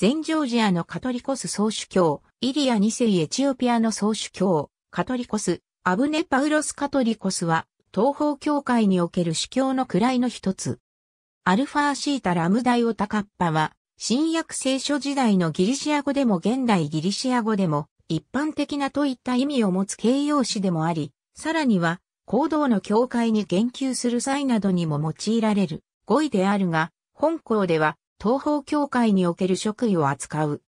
全ジョージアのカトリコス総主教、イリア2世エチオピアの総主教、カトリコス、アブネ・パウロス・カトリコスは、東方教会における主教の位の一つ。アルファーシータ・ラムダイオタカッパは、新約聖書時代のギリシア語でも現代ギリシア語でも、一般的なといった意味を持つ形容詞でもあり、さらには、行動の教会に言及する際などにも用いられる語彙であるが、本校では東方教会における職位を扱う。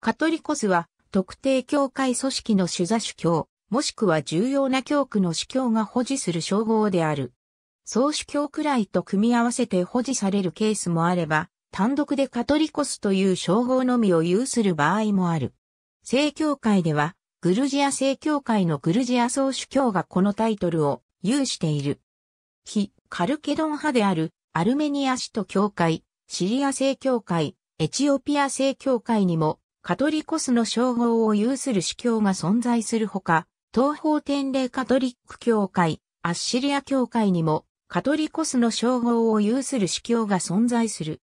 カトリコスは特定教会組織の主座主教、もしくは重要な教区の主教が保持する称号である。総主教くらいと組み合わせて保持されるケースもあれば、単独でカトリコスという称号のみを有する場合もある。正教会では、グルジア正教会のグルジア総主教がこのタイトルを有している。非カルケドン派であるアルメニア使徒教会、シリア正教会、エチオピア正教会にも、カトリコスの称号を有する司教が存在するほか、東方天霊カトリック教会、アッシリア教会にも、カトリコスの称号を有する司教が存在する。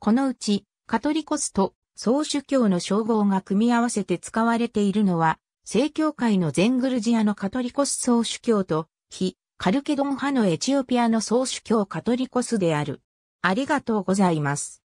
このうち、カトリコスと総主教の称号が組み合わせて使われているのは、正教会のゼングルジアのカトリコス総主教と、非カルケドン派のエチオピアの総主教カトリコスである。ありがとうございます。